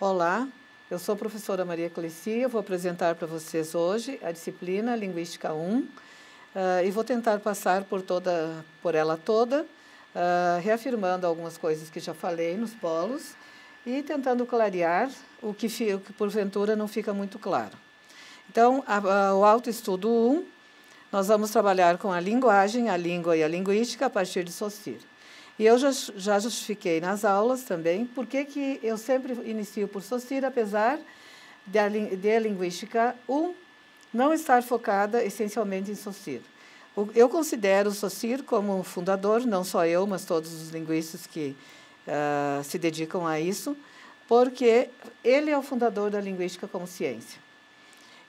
Olá, eu sou a professora Maria Clecia. eu vou apresentar para vocês hoje a disciplina Linguística 1 uh, ah, e vou tentar passar por, toda, por ela toda, uh, reafirmando algumas coisas que já falei nos polos e tentando clarear o que, o que porventura não fica muito claro. Então, a, a, o autoestudo 1, nós vamos trabalhar com a linguagem, a língua e a linguística a partir de Saussure. E eu já, já justifiquei nas aulas também por que eu sempre inicio por Socir, apesar de, de a linguística 1 um, não estar focada essencialmente em Socir. Eu considero o Socir como um fundador, não só eu, mas todos os linguistas que uh, se dedicam a isso, porque ele é o fundador da linguística como ciência.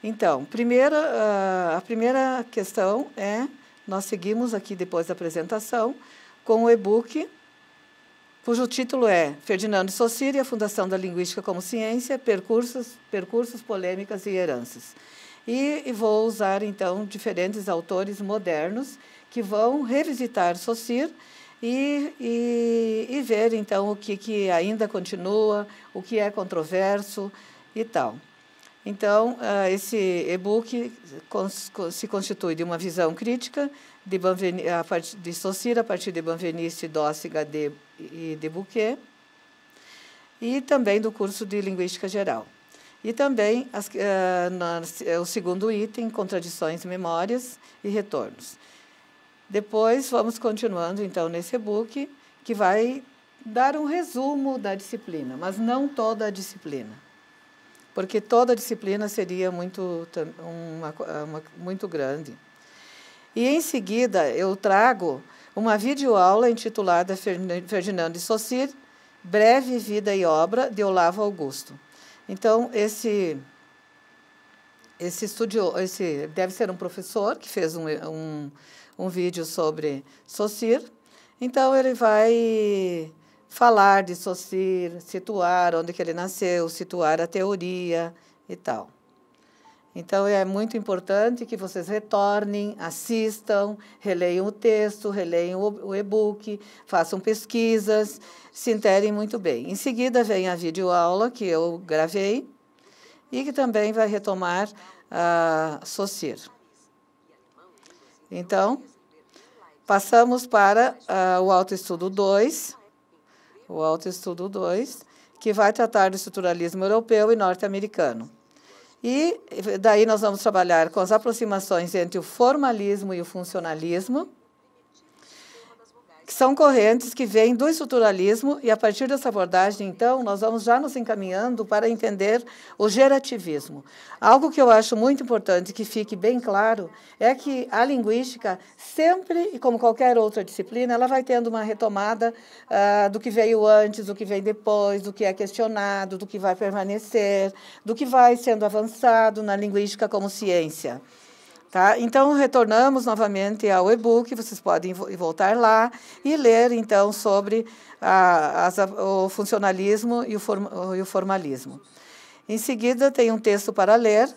Então, primeira, uh, a primeira questão é, nós seguimos aqui depois da apresentação, com o e-book, cujo título é Ferdinando e a Fundação da Linguística como Ciência, Percursos, Percursos Polêmicas e Heranças. E, e vou usar, então, diferentes autores modernos que vão revisitar Socir e, e, e ver, então, o que, que ainda continua, o que é controverso e tal. Então, ah, esse e-book se constitui de uma visão crítica de, Banveni, a de Saussure a partir de Banveniste, Dossi, de, e de Bouquet, e também do curso de Linguística Geral. E também as, ah, é o segundo item, Contradições, Memórias e Retornos. Depois, vamos continuando, então, nesse e-book, que vai dar um resumo da disciplina, mas não toda a disciplina porque toda disciplina seria muito, uma, uma, muito grande. E em seguida eu trago uma videoaula intitulada Ferdinando de Saussure, Breve Vida e Obra de Olavo Augusto. Então, esse esse estudio, esse deve ser um professor que fez um, um, um vídeo sobre Saussure. Então, ele vai falar, dissociar, situar onde que ele nasceu, situar a teoria e tal. Então é muito importante que vocês retornem, assistam, releiam o texto, releiam o e-book, façam pesquisas, se interem muito bem. Em seguida vem a videoaula que eu gravei e que também vai retomar a SOCIR. Então, passamos para ah, o autoestudo 2 o Autoestudo 2, que vai tratar do estruturalismo europeu e norte-americano. E eh, daí nós vamos trabalhar com as aproximações entre o formalismo e o funcionalismo, que são correntes que vêm do estruturalismo e a partir dessa abordagem, então, nós vamos já nos encaminhando para entender o gerativismo. Algo que eu acho muito importante que fique bem claro é que a linguística sempre, e como qualquer outra disciplina, ela vai tendo uma retomada ah, do que veio antes, do que vem depois, do que é questionado, do que vai permanecer, do que vai sendo avançado na linguística como ciência. Tá? Então, retornamos novamente ao e-book, vocês podem voltar lá e ler, então, sobre a, as, o funcionalismo e o, form, e o, formalismo. Em seguida, tem um texto para ler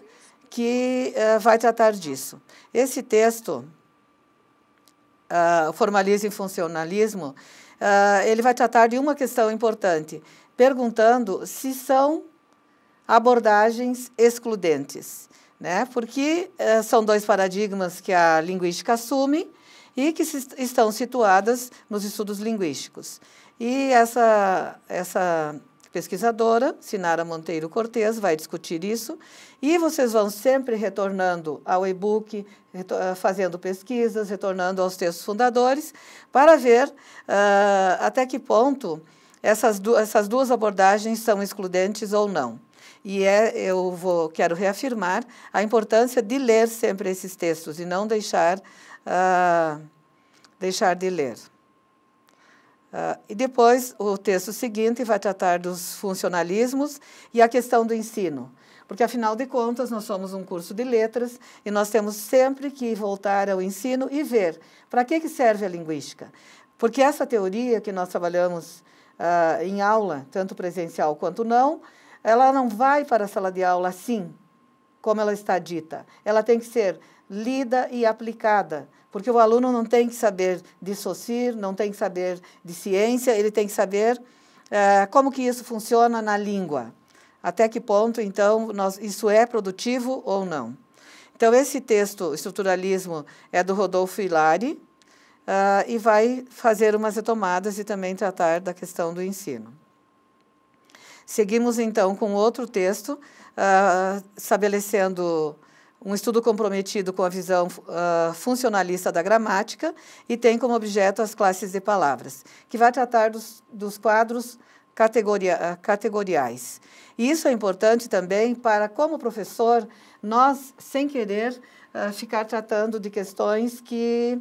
que uh, vai tratar disso. Esse texto, uh, Formalismo e Funcionalismo, uh, ele vai tratar de uma questão importante, perguntando se são abordagens excludentes né? porque eh, são dois paradigmas que a linguística assume e que se, estão situadas nos estudos linguísticos. E essa, essa pesquisadora, Sinara Monteiro Cortes, vai discutir isso. E vocês vão sempre retornando ao e-book, eh, fazendo pesquisas, retornando aos textos fundadores, para ver uh, até que ponto essas, du essas duas abordagens são excludentes ou não. E é, eu vou, quero reafirmar a importância de ler sempre esses textos e não deixar, uh, deixar de ler. Uh, e depois, o texto seguinte vai tratar dos funcionalismos e a questão do ensino. Porque, afinal de contas, nós somos um curso de letras e nós temos sempre que voltar ao ensino e ver para que, que serve a linguística. Porque essa teoria que nós trabalhamos uh, em aula, tanto presencial quanto não, ela não vai para a sala de aula assim, como ela está dita. Ela tem que ser lida e aplicada, porque o aluno não tem que saber dissociar, não tem que saber de ciência, ele tem que saber uh, como que isso funciona na língua. Até que ponto, então, nós, isso é produtivo ou não. Então, esse texto, Estruturalismo, é do Rodolfo Hilari, uh, e vai fazer umas retomadas e também tratar da questão do ensino. Seguimos então com outro texto, uh, estabelecendo um estudo comprometido com a visão uh, funcionalista da gramática e tem como objeto as classes de palavras, que vai tratar dos, dos quadros categoria, ah, categoriais. E isso é importante também para, como professor, nós, sem querer, uh, ficar tratando de questões que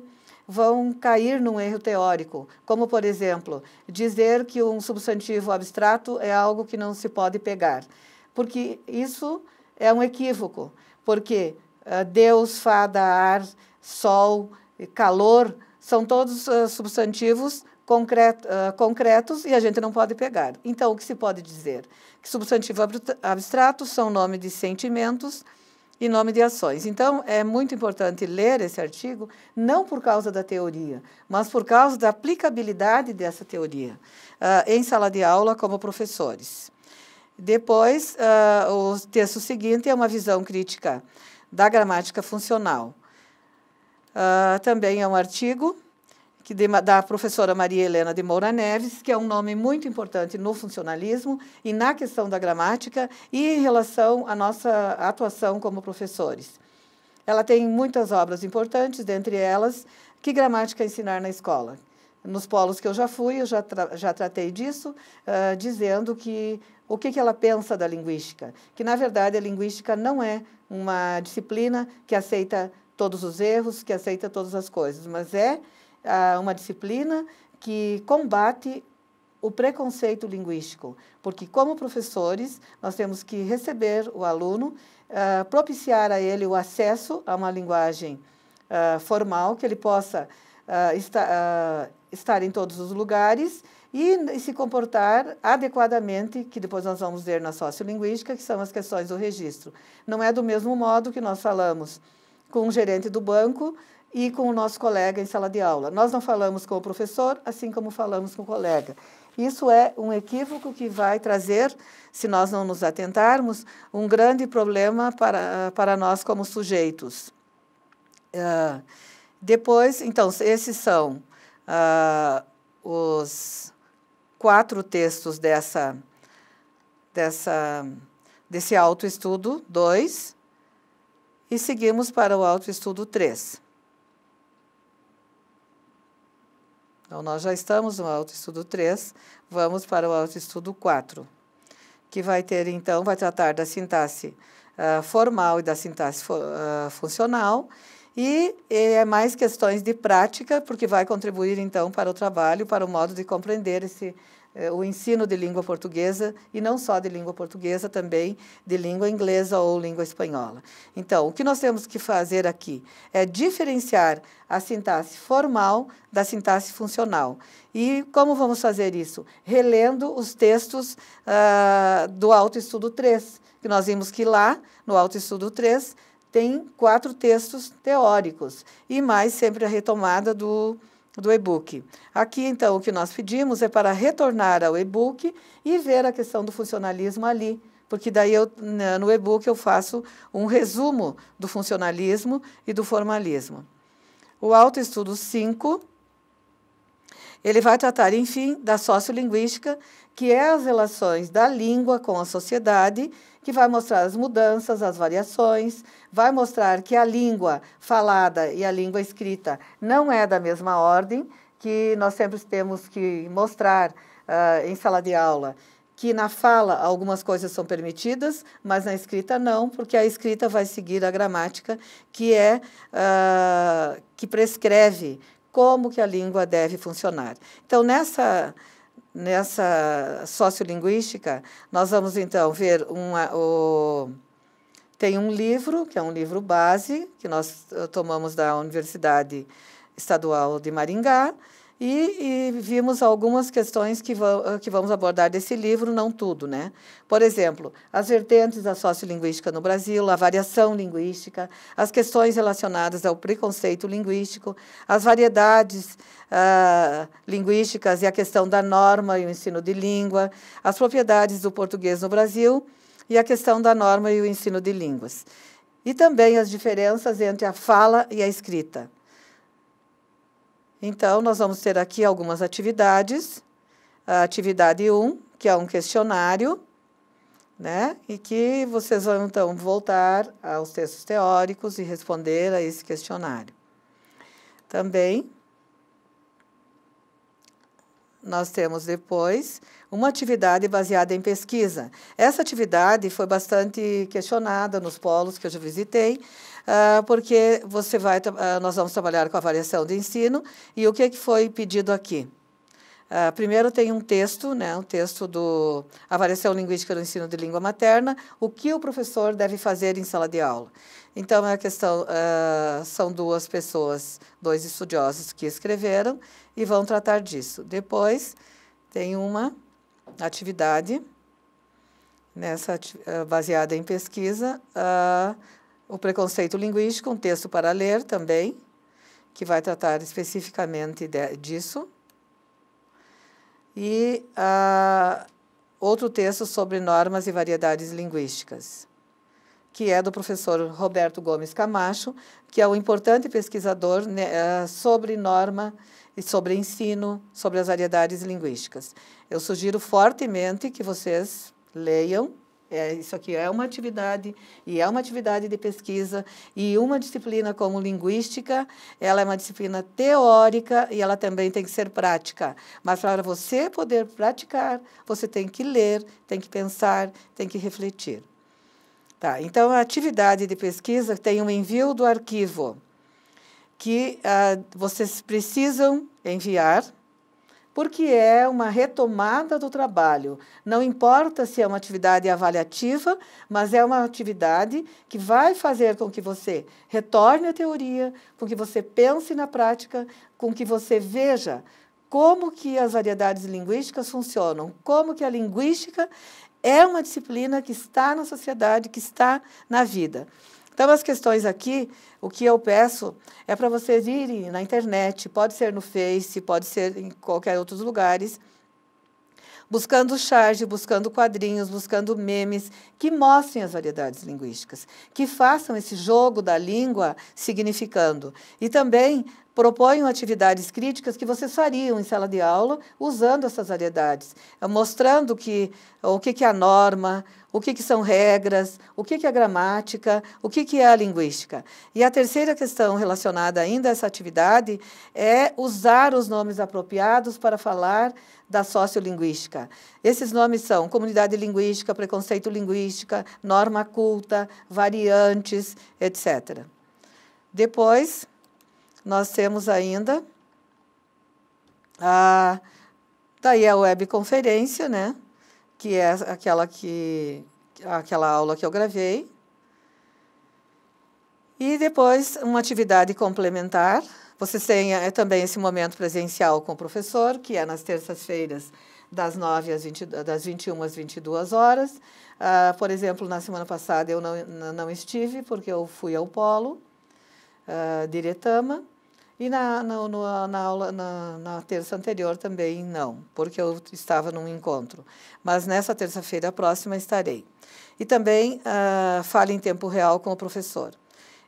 vão cair num erro teórico, como, por exemplo, dizer que um substantivo abstrato é algo que não se pode pegar, porque isso é um equívoco, porque uh, Deus, fada, ar, sol, calor, são todos uh, substantivos ah, concretos e a gente não pode pegar. Então, o que se pode dizer? Que substantivo abstrato são nome de sentimentos, em nome de ações. Então, é muito importante ler esse artigo, não por causa da teoria, mas por causa da aplicabilidade dessa teoria uh, em sala de aula como professores. Depois, uh, o texto seguinte é uma visão crítica da gramática funcional. Uh, também é um artigo que de, da professora Maria Helena de Moura Neves, que é um nome muito importante no funcionalismo e na questão da gramática e em relação à nossa atuação como professores. Ela tem muitas obras importantes, dentre elas, Que Gramática Ensinar na Escola. Nos polos que eu já fui, eu já, tra já tratei disso, uh, dizendo que o que, que ela pensa da linguística. Que, na verdade, a linguística não é uma disciplina que aceita todos os erros, que aceita todas as coisas, mas é uh, uma disciplina que combate o preconceito linguístico, porque como professores nós temos que receber o aluno, uh, propiciar a ele o acesso a uma linguagem uh, formal que ele possa uh, esta, estar em todos os lugares e, e, se comportar adequadamente, que depois nós vamos ver na sociolinguística, que são as questões do registro. Não é do mesmo modo que nós falamos com um gerente do banco e com o nosso colega em sala de aula. Nós não falamos com o professor, assim como falamos com o colega. Isso é um equívoco que vai trazer, se nós não nos atentarmos, um grande problema para, para nós como sujeitos. Uh, depois, então, esses são uh, os quatro textos dessa, dessa, desse autoestudo 2 e seguimos para o autoestudo 3. Então, nós já estamos no autoestudo 3, vamos para o autoestudo 4, que vai ter, então, vai tratar da sintaxe uh, formal e da sintaxe uh, funcional, e, e é mais questões de prática, porque vai contribuir, então, para o trabalho, para o modo de compreender esse é, o ensino de língua portuguesa e não só de língua portuguesa, também de língua inglesa ou língua espanhola. Então, o que nós temos que fazer aqui é diferenciar a sintaxe formal da sintaxe funcional. E como vamos fazer isso? Relendo os textos uh, do Autoestudo 3, que nós vimos que lá, no Autoestudo 3, tem quatro textos teóricos e mais sempre a retomada do do e-book. Aqui, então, o que nós pedimos é para retornar ao e-book e ver a questão do funcionalismo ali, porque daí eu, né, no e-book eu faço um resumo do funcionalismo e do formalismo. O autoestudo 5 ele vai tratar, enfim, da sociolinguística, que é as relações da língua com a sociedade, que vai mostrar as mudanças, as variações, vai mostrar que a língua falada e a língua escrita não é da mesma ordem, que nós sempre temos que mostrar uh, em sala de aula que na fala algumas coisas são permitidas, mas na escrita não, porque a escrita vai seguir a gramática que é uh, que prescreve como que a língua deve funcionar. Então, nessa, nessa sociolinguística, nós vamos então ver uma, o, tem um livro, que é um livro base, que nós eh, tomamos da Universidade Estadual de Maringá, e, e, vimos algumas questões que, ah, que vamos abordar desse livro, não tudo, né? Por exemplo, as vertentes da sociolinguística no Brasil, a variação linguística, as questões relacionadas ao preconceito linguístico, as variedades ah, linguísticas e a questão da norma e o ensino de língua, as propriedades do português no Brasil e a questão da norma e o ensino de línguas. E também as diferenças entre a fala e a escrita. Então, nós vamos ter aqui algumas atividades. A atividade 1, que é um questionário, né? E que vocês vão, então, voltar aos textos teóricos e responder a esse questionário. Também, nós temos depois uma atividade baseada em pesquisa. Essa atividade foi bastante questionada nos polos que eu já visitei, ah, porque você vai, ah, nós vamos trabalhar com a avaliação de ensino. E o que, é foi pedido aqui? Uh, primeiro tem um texto, né, um texto do Avaliação Linguística do Ensino de Língua Materna, o que o professor deve fazer em sala de aula. Então, é a questão, uh, são duas pessoas, dois estudiosos que escreveram e vão tratar disso. Depois, tem uma atividade, nessa, uh, baseada em pesquisa, o preconceito linguístico, um texto para ler também, que vai tratar especificamente de, disso. E uh, outro texto sobre normas e variedades linguísticas, que é do professor Roberto Gomes Camacho, que é um importante pesquisador né, ah, sobre norma e sobre ensino, sobre as variedades linguísticas. Eu sugiro fortemente que vocês leiam é, isso aqui é uma atividade e é uma atividade de pesquisa e uma disciplina como linguística, ela é uma disciplina teórica e ela também tem que ser prática. Mas para você poder praticar, você tem que ler, tem que pensar, tem que refletir. Tá, então a atividade de pesquisa tem um envio do arquivo que ah, vocês precisam enviar porque é uma retomada do trabalho. Não importa se é uma atividade avaliativa, mas é uma atividade que vai fazer com que você retorne à teoria, com que você pense na prática, com que você veja como que as variedades linguísticas funcionam, como que a linguística é uma disciplina que está na sociedade, que está na vida. Então, as questões aqui, o que eu peço é para vocês irem na internet, pode ser no Face, pode ser em qualquer outros lugares, buscando charge, buscando quadrinhos, buscando memes que mostrem as variedades linguísticas, que façam esse jogo da língua significando. E também proponham atividades críticas que vocês fariam em sala de aula usando essas variedades, eh, mostrando que, o que, que é a norma, o que, que são regras, o que, que é gramática, o que, que é a linguística. E a terceira questão relacionada ainda a essa atividade é usar os nomes apropriados para falar da sociolinguística. Esses nomes são comunidade linguística, preconceito linguística, norma culta, variantes, etc. Depois, nós temos ainda a daí tá a webconferência, né? Que é aquela que aquela aula que eu gravei. E depois uma atividade complementar. Vocês têm é, também esse momento presencial com o professor, que é nas terças-feiras das 9 às 20, das 21 às 22 horas. Uh, por exemplo, na semana passada eu não, não estive, porque eu fui ao Polo, uh, ah, de Iretama. E na, na, na aula, na, na, terça anterior também não, porque eu estava num encontro. Mas nessa terça-feira próxima estarei. E também uh, ah, fale em tempo real com o professor.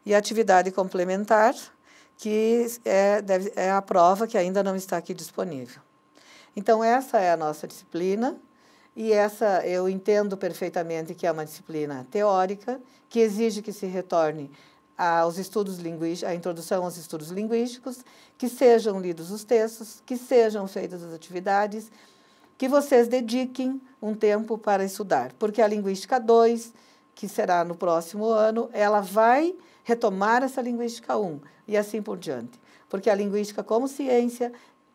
E atividade complementar, que é, deve, é a prova que ainda não está aqui disponível. Então, essa é a nossa disciplina. E essa eu entendo perfeitamente que é uma disciplina teórica, que exige que se retorne aos estudos linguísticos, a introdução aos estudos linguísticos, que sejam lidos os textos, que sejam feitas as atividades, que vocês dediquem um tempo para estudar, porque a linguística 2, que será no próximo ano, ela vai retomar essa linguística 1 e assim por diante. Porque a linguística como ciência,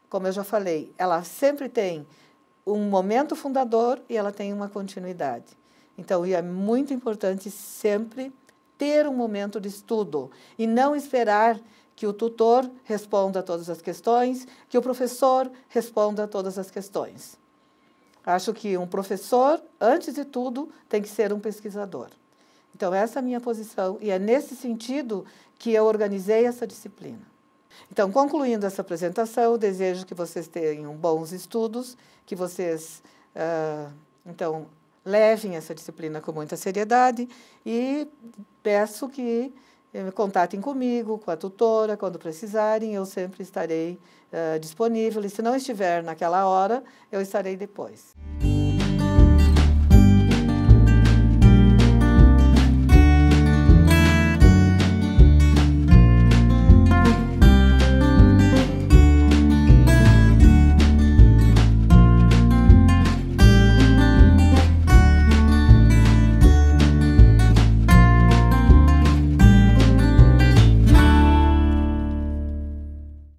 como eu já falei, ela sempre tem um momento fundador e ela tem uma continuidade. Então, e é muito importante sempre ter um momento de estudo e não esperar que o tutor responda a todas as questões, que o professor responda a todas as questões. Acho que um professor, antes de tudo, tem que ser um pesquisador. Então, essa é a minha posição e é nesse sentido que eu organizei essa disciplina. Então, concluindo essa apresentação, desejo que vocês tenham bons estudos, que vocês, uh, então, levem essa disciplina com muita seriedade e peço que eh, contatem comigo, com a tutora, quando precisarem, eu sempre estarei uh, disponível. E se não estiver naquela hora, eu estarei depois.